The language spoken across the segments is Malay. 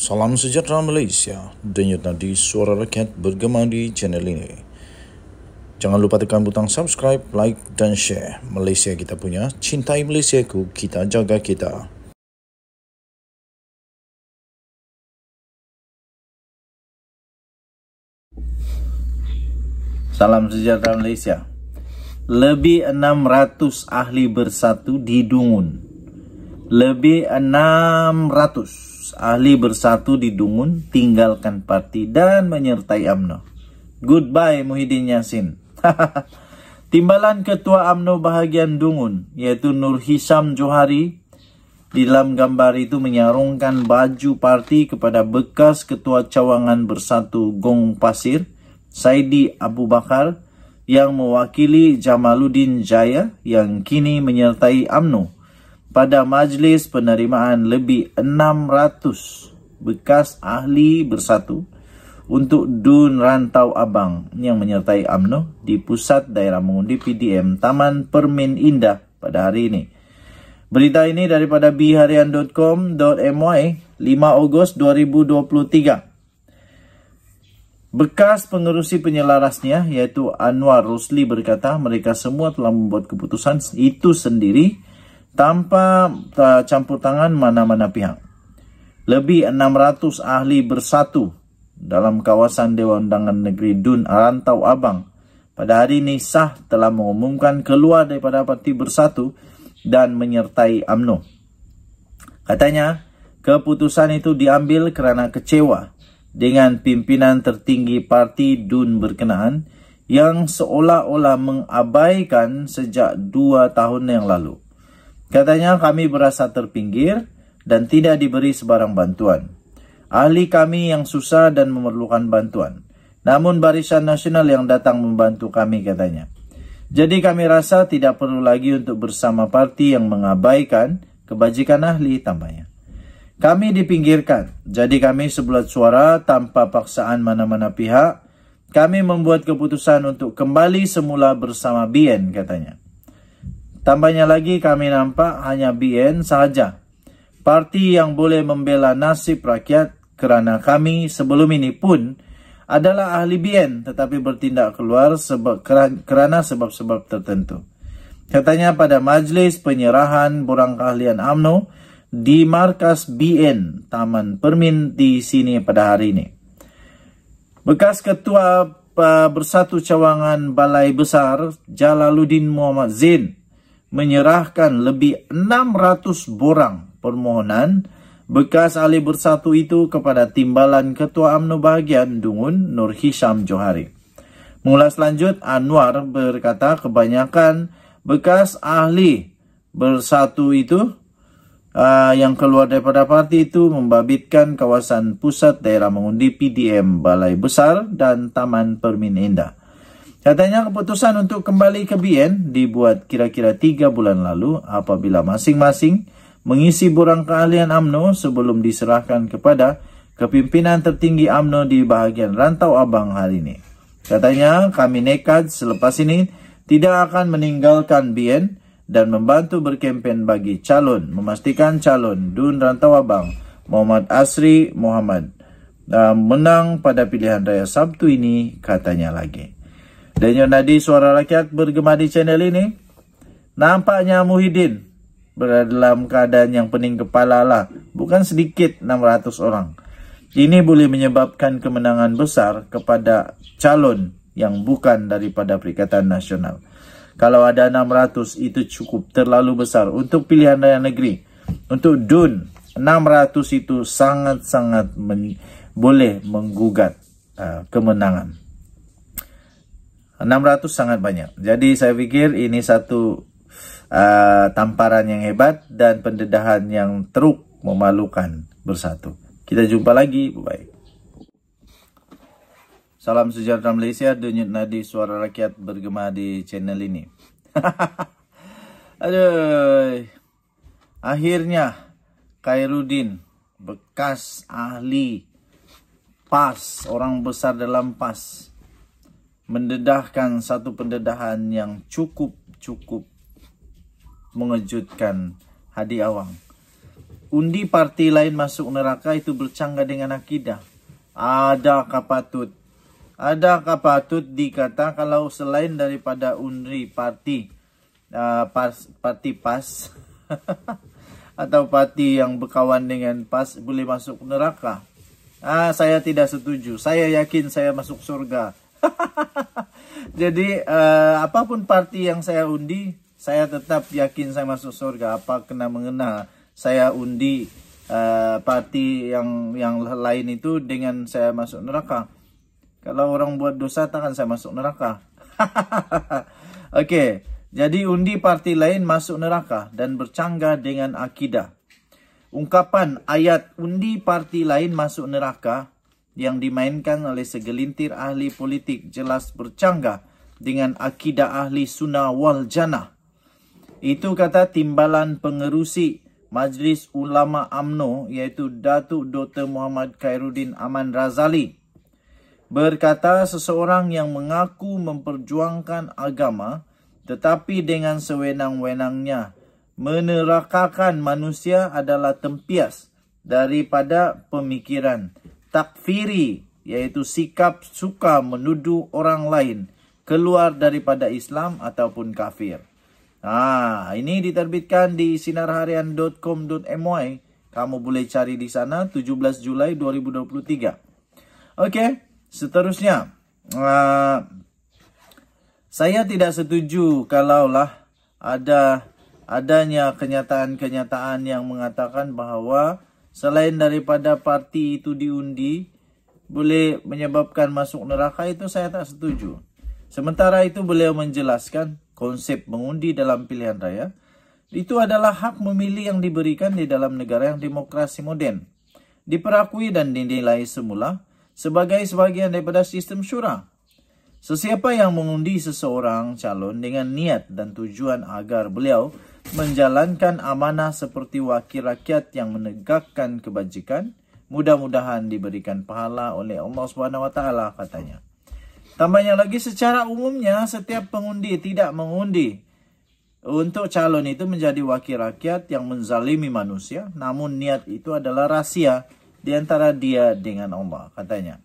Salam sejahtera Malaysia. Denyut nadi suara rakyat bergema di channel ini. Jangan lupa tekan butang subscribe, like dan share. Malaysia kita punya, cintai Malaysia ku, kita jaga kita. Salam sejahtera Malaysia. Lebih 600 ahli bersatu di Dungun. Lebih 600 ahli bersatu di Dungun, tinggalkan parti dan menyertai AMNO. Goodbye Muhyiddin Yassin. Timbalan Ketua AMNO bahagian Dungun, yaitu Nur Hisam Johari, di dalam gambar itu menyarungkan baju parti kepada bekas Ketua Cawangan Bersatu Gong Pasir, Saidi Abu Bakar, yang mewakili Jamaluddin Jaya yang kini menyertai AMNO pada majlis penerimaan lebih 600 bekas ahli bersatu untuk Dun Rantau Abang yang menyertai UMNO di pusat daerah mengundi PDM Taman Permin Indah pada hari ini. Berita ini daripada biharian.com.my 5 Ogos 2023. Bekas pengerusi penyelarasnya iaitu Anwar Rusli berkata mereka semua telah membuat keputusan itu sendiri tanpa uh, campur tangan mana-mana pihak. Lebih 600 ahli bersatu dalam kawasan Dewan Undangan Negeri Dun Arantau Abang pada hari ini sah telah mengumumkan keluar daripada parti bersatu dan menyertai AMNO. Katanya, keputusan itu diambil kerana kecewa dengan pimpinan tertinggi parti DUN berkenaan yang seolah-olah mengabaikan sejak dua tahun yang lalu. Katanya kami berasa terpinggir dan tidak diberi sebarang bantuan. Ahli kami yang susah dan memerlukan bantuan. Namun barisan nasional yang datang membantu kami katanya. Jadi kami rasa tidak perlu lagi untuk bersama parti yang mengabaikan kebajikan ahli tambahnya. Kami dipinggirkan, jadi kami sebulat suara tanpa paksaan mana-mana pihak. Kami membuat keputusan untuk kembali semula bersama BN katanya. Tambahnya lagi kami nampak hanya BN sahaja. Parti yang boleh membela nasib rakyat kerana kami sebelum ini pun adalah ahli BN tetapi bertindak keluar sebab, kerana sebab-sebab tertentu. Katanya pada majlis penyerahan borang keahlian AMNO di markas BN Taman Permin di sini pada hari ini. Bekas Ketua Bersatu Cawangan Balai Besar Jalaluddin Muhammad Zain menyerahkan lebih 600 borang permohonan bekas ahli bersatu itu kepada Timbalan Ketua UMNO Bahagian Dungun Nur Hisham Johari. Mengulas selanjut, Anwar berkata kebanyakan bekas ahli bersatu itu uh, yang keluar daripada parti itu membabitkan kawasan pusat daerah mengundi PDM Balai Besar dan Taman Permin Indah. Katanya keputusan untuk kembali ke BN dibuat kira-kira 3 bulan lalu apabila masing-masing mengisi borang keahlian AMNO sebelum diserahkan kepada kepimpinan tertinggi AMNO di bahagian rantau abang hari ini. Katanya kami nekat selepas ini tidak akan meninggalkan BN dan membantu berkempen bagi calon, memastikan calon Dun Rantau Abang Muhammad Asri Muhammad uh, menang pada pilihan raya Sabtu ini katanya lagi. Daniel Nadi Suara Rakyat bergema di channel ini. Nampaknya Muhyiddin berada dalam keadaan yang pening kepala lah. Bukan sedikit 600 orang. Ini boleh menyebabkan kemenangan besar kepada calon yang bukan daripada Perikatan Nasional. Kalau ada 600 itu cukup terlalu besar untuk pilihan raya negeri. Untuk DUN 600 itu sangat-sangat boleh menggugat uh, kemenangan. 600 sangat banyak. Jadi saya pikir ini satu uh, tamparan yang hebat dan pendedahan yang teruk memalukan bersatu. Kita jumpa lagi, bye. -bye. Salam sejahtera Malaysia, denyut nadi suara rakyat bergema di channel ini. Aduh, akhirnya Khairuddin, bekas ahli PAS, orang besar dalam PAS, mendedahkan satu pendedahan yang cukup-cukup mengejutkan Hadi Awang. Undi parti lain masuk neraka itu bercanggah dengan akidah. Ada kapatut, ada kapatut dikata kalau selain daripada undi parti, uh, pas, parti PAS atau parti yang berkawan dengan PAS boleh masuk neraka? Ah, saya tidak setuju. Saya yakin saya masuk surga. Jadi uh, apapun parti yang saya undi, saya tetap yakin saya masuk surga. Apa kena mengena saya undi uh, parti yang yang lain itu dengan saya masuk neraka. Kalau orang buat dosa takkan saya masuk neraka. Oke, okay, jadi undi parti lain masuk neraka dan bercanggah dengan akidah. Ungkapan ayat undi parti lain masuk neraka yang dimainkan oleh segelintir ahli politik jelas bercanggah dengan akidah ahli sunnah wal jannah. Itu kata timbalan pengerusi Majlis Ulama AMNO iaitu Datuk Dr. Muhammad Khairuddin Aman Razali berkata seseorang yang mengaku memperjuangkan agama tetapi dengan sewenang-wenangnya menerakakan manusia adalah tempias daripada pemikiran takfiri, yaitu sikap suka menuduh orang lain keluar daripada Islam ataupun kafir. Nah, ha, ini diterbitkan di sinarharian.com.my. Kamu boleh cari di sana 17 Julai 2023. Oke, okay, seterusnya. Uh, saya tidak setuju kalaulah ada adanya kenyataan-kenyataan yang mengatakan bahwa selain daripada parti itu diundi boleh menyebabkan masuk neraka itu saya tak setuju. Sementara itu beliau menjelaskan konsep mengundi dalam pilihan raya itu adalah hak memilih yang diberikan di dalam negara yang demokrasi moden. Diperakui dan dinilai semula sebagai sebagian daripada sistem syura. Sesiapa yang mengundi seseorang calon dengan niat dan tujuan agar beliau menjalankan amanah seperti wakil rakyat yang menegakkan kebajikan, mudah-mudahan diberikan pahala oleh Allah Subhanahu wa taala katanya. Tambahnya lagi secara umumnya setiap pengundi tidak mengundi untuk calon itu menjadi wakil rakyat yang menzalimi manusia, namun niat itu adalah rahasia di antara dia dengan Allah katanya.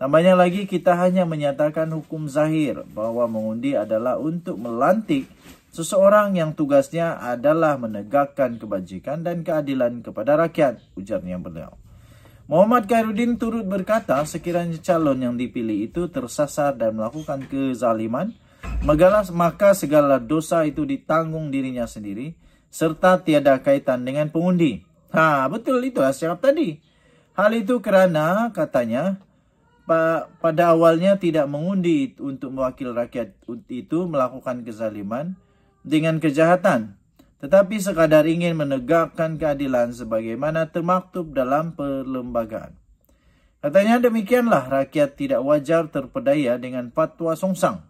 Tambahnya lagi kita hanya menyatakan hukum zahir bahwa mengundi adalah untuk melantik Seseorang yang tugasnya adalah menegakkan kebajikan dan keadilan kepada rakyat, ujarnya beliau. Muhammad Khairuddin turut berkata sekiranya calon yang dipilih itu tersasar dan melakukan kezaliman, megalas, maka segala dosa itu ditanggung dirinya sendiri serta tiada kaitan dengan pengundi. Ha, betul itu asyarakat tadi. Hal itu kerana katanya pada awalnya tidak mengundi untuk mewakil rakyat itu melakukan kezaliman, dengan kejahatan tetapi sekadar ingin menegakkan keadilan sebagaimana termaktub dalam perlembagaan. Katanya demikianlah rakyat tidak wajar terpedaya dengan fatwa songsang.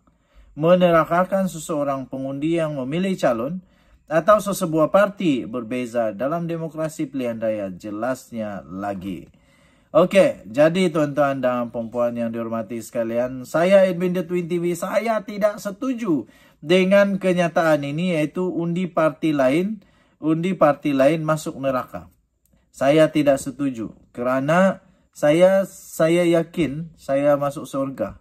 Menerakakan seseorang pengundi yang memilih calon atau sesebuah parti berbeza dalam demokrasi pilihan raya jelasnya lagi. Okey, jadi tuan-tuan dan perempuan yang dihormati sekalian, saya Edwin The Twin TV, saya tidak setuju dengan kenyataan ini yaitu undi parti lain undi parti lain masuk neraka. Saya tidak setuju kerana saya saya yakin saya masuk surga.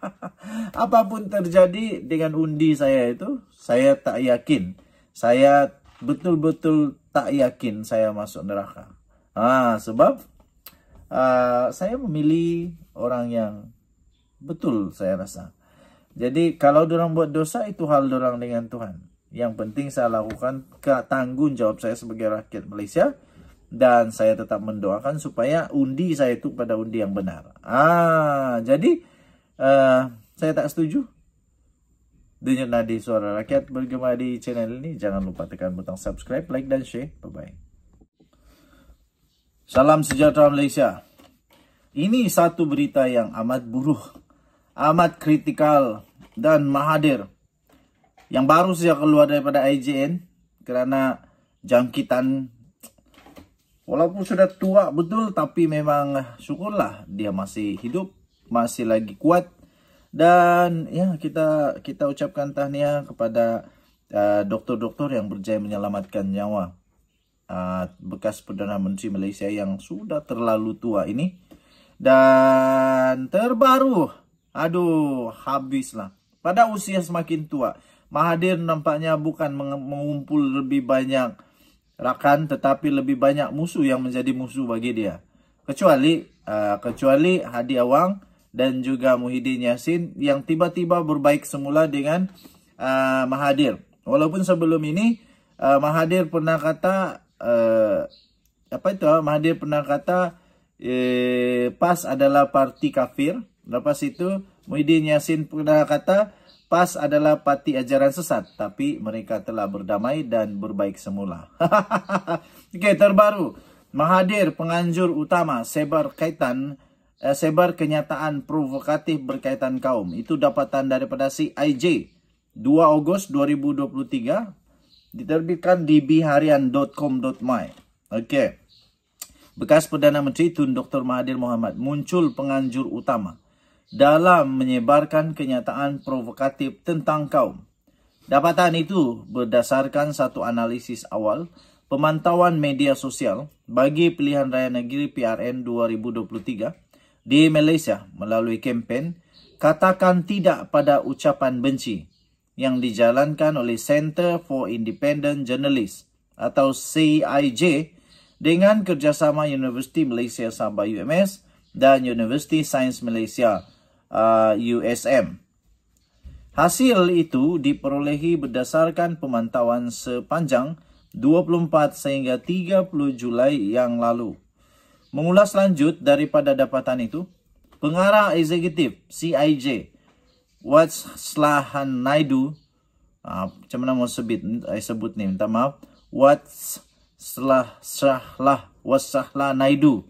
Apapun terjadi dengan undi saya itu, saya tak yakin. Saya betul-betul tak yakin saya masuk neraka. Ha, ah, sebab uh, saya memilih orang yang betul saya rasa. Jadi kalau orang buat dosa itu hal orang dengan Tuhan. Yang penting saya lakukan ke tanggung jawab saya sebagai rakyat Malaysia dan saya tetap mendoakan supaya undi saya itu pada undi yang benar. Ah, jadi uh, saya tak setuju. Dengar nadi suara rakyat bergema di channel ini. Jangan lupa tekan butang subscribe, like dan share. Bye bye. Salam sejahtera Malaysia. Ini satu berita yang amat buruk. Amat kritikal dan Mahadir yang baru saja keluar daripada IJN kerana jangkitan walaupun sudah tua betul tapi memang syukurlah dia masih hidup masih lagi kuat dan ya kita kita ucapkan tahniah kepada uh, doktor-doktor uh, yang berjaya menyelamatkan nyawa uh, bekas Perdana Menteri Malaysia yang sudah terlalu tua ini dan terbaru aduh habislah pada usia semakin tua. Mahathir nampaknya bukan mengumpul lebih banyak rakan tetapi lebih banyak musuh yang menjadi musuh bagi dia. Kecuali uh, kecuali Hadi Awang dan juga Muhyiddin Yassin yang tiba-tiba berbaik semula dengan uh, Mahathir. Walaupun sebelum ini uh, Mahathir pernah kata uh, apa itu uh, Mahathir pernah kata eh, PAS adalah parti kafir. Lepas itu Muhyiddin Yassin pernah kata, PAS adalah parti ajaran sesat, tapi mereka telah berdamai dan berbaik semula. Okey, terbaru. Mahadir penganjur utama sebar kaitan eh, sebar kenyataan provokatif berkaitan kaum. Itu dapatan daripada si IJ 2 Ogos 2023 diterbitkan di biharian.com.my. Okey. Bekas Perdana Menteri Tun Dr. Mahathir Mohamad muncul penganjur utama dalam menyebarkan kenyataan provokatif tentang kaum. Dapatan itu berdasarkan satu analisis awal pemantauan media sosial bagi pilihan raya negeri PRN 2023 di Malaysia melalui kempen Katakan Tidak Pada Ucapan Benci yang dijalankan oleh Center for Independent Journalists atau CIJ dengan kerjasama Universiti Malaysia Sabah UMS dan Universiti Sains Malaysia Malaysia. USM. Uh, Hasil itu diperolehi berdasarkan pemantauan sepanjang 24 sehingga 30 Julai yang lalu. Mengulas lanjut daripada dapatan itu, pengarah eksekutif CIJ, Watslahan Naidu, ah, macam mana mau sebut, eh, sebut ni, minta maaf, Watslahan Naidu,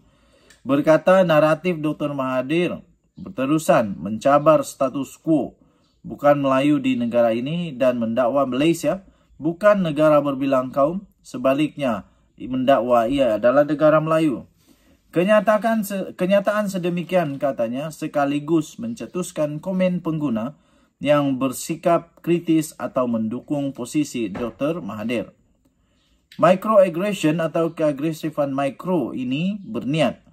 berkata naratif Dr. Mahadir berterusan mencabar status quo bukan Melayu di negara ini dan mendakwa Malaysia bukan negara berbilang kaum sebaliknya mendakwa ia adalah negara Melayu. Kenyataan, kenyataan sedemikian katanya sekaligus mencetuskan komen pengguna yang bersikap kritis atau mendukung posisi Dr. Mahathir. Microaggression atau keagresifan mikro ini berniat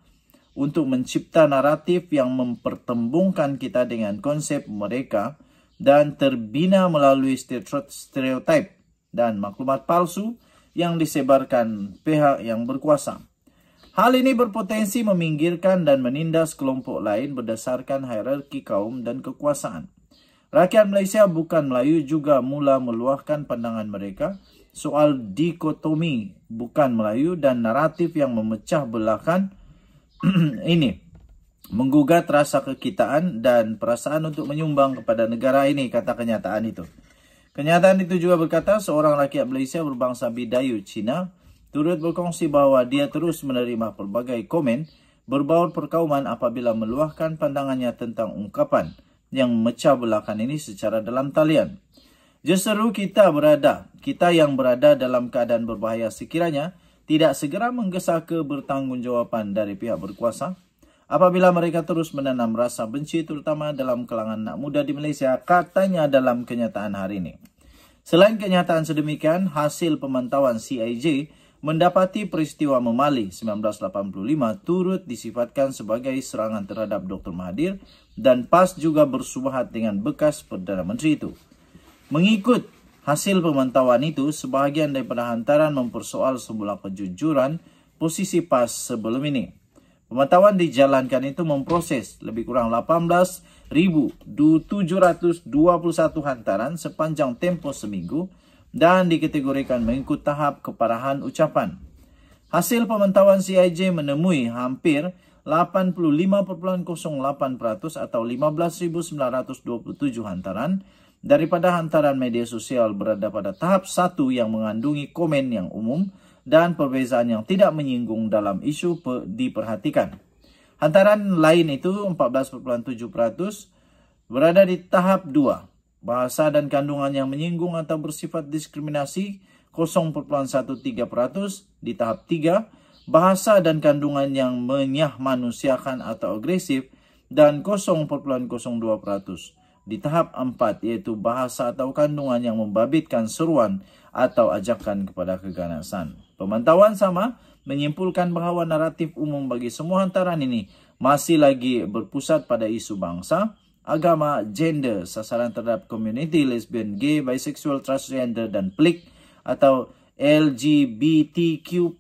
untuk mencipta naratif yang mempertembungkan kita dengan konsep mereka dan terbina melalui stereotip dan maklumat palsu yang disebarkan pihak yang berkuasa. Hal ini berpotensi meminggirkan dan menindas kelompok lain berdasarkan hierarki kaum dan kekuasaan. Rakyat Malaysia bukan Melayu juga mula meluahkan pandangan mereka soal dikotomi bukan Melayu dan naratif yang memecah belahkan ini menggugat rasa kekitaan dan perasaan untuk menyumbang kepada negara ini kata kenyataan itu. Kenyataan itu juga berkata seorang rakyat Malaysia berbangsa Bidayu Cina turut berkongsi bahawa dia terus menerima pelbagai komen berbaur perkauman apabila meluahkan pandangannya tentang ungkapan yang memecah belakang ini secara dalam talian. Justeru kita berada, kita yang berada dalam keadaan berbahaya sekiranya, tidak segera menggesa ke kebertanggungjawaban dari pihak berkuasa apabila mereka terus menanam rasa benci terutama dalam kalangan anak muda di Malaysia katanya dalam kenyataan hari ini. Selain kenyataan sedemikian, hasil pemantauan CIJ mendapati peristiwa Memali 1985 turut disifatkan sebagai serangan terhadap Dr. Mahathir dan PAS juga bersubahat dengan bekas Perdana Menteri itu. Mengikut Hasil pemantauan itu sebahagian daripada hantaran mempersoal sebuah kejujuran posisi PAS sebelum ini. Pemantauan dijalankan itu memproses lebih kurang 18,721 hantaran sepanjang tempoh seminggu dan dikategorikan mengikut tahap keparahan ucapan. Hasil pemantauan CIJ menemui hampir 85.08% atau 15.927 hantaran daripada hantaran media sosial berada pada tahap satu yang mengandungi komen yang umum dan perbezaan yang tidak menyinggung dalam isu diperhatikan. Hantaran lain itu 14.7% berada di tahap 2. Bahasa dan kandungan yang menyinggung atau bersifat diskriminasi 0.13% di tahap 3. Bahasa dan kandungan yang menyah manusiakan atau agresif dan 0.02%. di tahap empat iaitu bahasa atau kandungan yang membabitkan seruan atau ajakan kepada keganasan. Pemantauan sama menyimpulkan bahawa naratif umum bagi semua hantaran ini masih lagi berpusat pada isu bangsa, agama, gender, sasaran terhadap komuniti lesbian, gay, bisexual, transgender dan pelik atau LGBTQ+.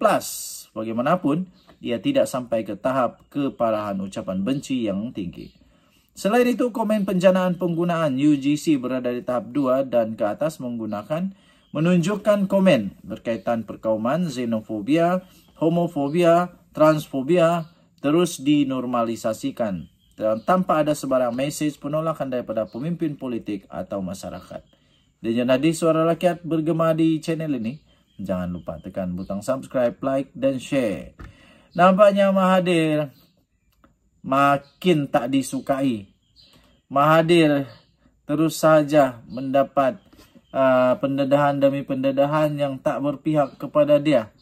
Bagaimanapun, ia tidak sampai ke tahap keparahan ucapan benci yang tinggi. Selain itu, komen penjanaan penggunaan UGC berada di tahap 2 dan ke atas menggunakan menunjukkan komen berkaitan perkauman, xenofobia, homofobia, transfobia terus dinormalisasikan dan tanpa ada sebarang message penolakan daripada pemimpin politik atau masyarakat. Dan jadi suara rakyat bergema di channel ini. Jangan lupa tekan butang subscribe, like dan share. Nampaknya mahadir makin tak disukai. Mahadir terus saja mendapat uh, pendedahan demi pendedahan yang tak berpihak kepada dia.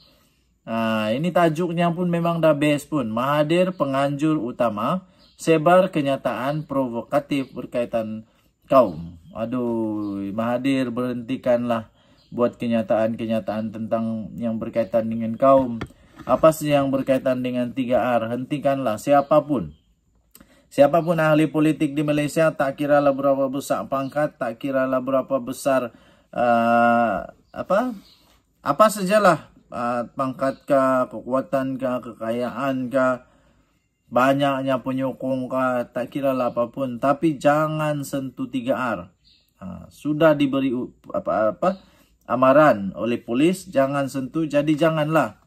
Uh, ini tajuknya pun memang dah best pun. Mahadir penganjur utama sebar kenyataan provokatif berkaitan kaum. Aduh, Mahadir berhentikanlah buat kenyataan-kenyataan tentang yang berkaitan dengan kaum apa sih yang berkaitan dengan 3R hentikanlah siapapun siapapun ahli politik di Malaysia tak kira lah berapa besar pangkat tak kira lah berapa besar uh, apa apa sajalah uh, pangkat ke kekuatan ke kekayaan ke banyaknya penyokong ke tak lah apapun tapi jangan sentuh 3R ha, sudah diberi apa-apa amaran oleh polis jangan sentuh jadi janganlah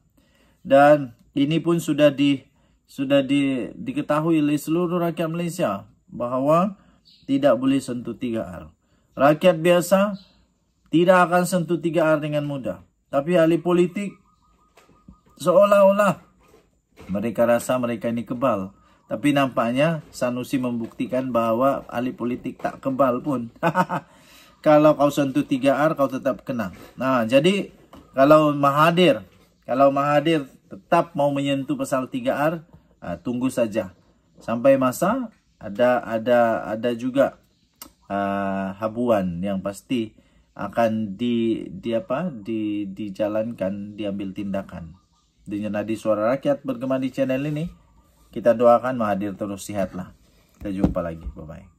dan ini pun sudah di sudah di, diketahui oleh seluruh rakyat Malaysia bahawa tidak boleh sentuh 3R. Rakyat biasa tidak akan sentuh 3R dengan mudah. Tapi ahli politik seolah-olah mereka rasa mereka ini kebal. Tapi nampaknya Sanusi membuktikan bahawa ahli politik tak kebal pun. kalau kau sentuh 3R kau tetap kena. Nah, jadi kalau mahadir kalau mahadir tetap mau menyentuh pasal 3R, ah, tunggu saja. Sampai masa ada ada ada juga uh, habuan yang pasti akan di di apa di dijalankan diambil tindakan dengan nadi suara rakyat bergema di channel ini kita doakan Mahathir terus sehatlah kita jumpa lagi bye bye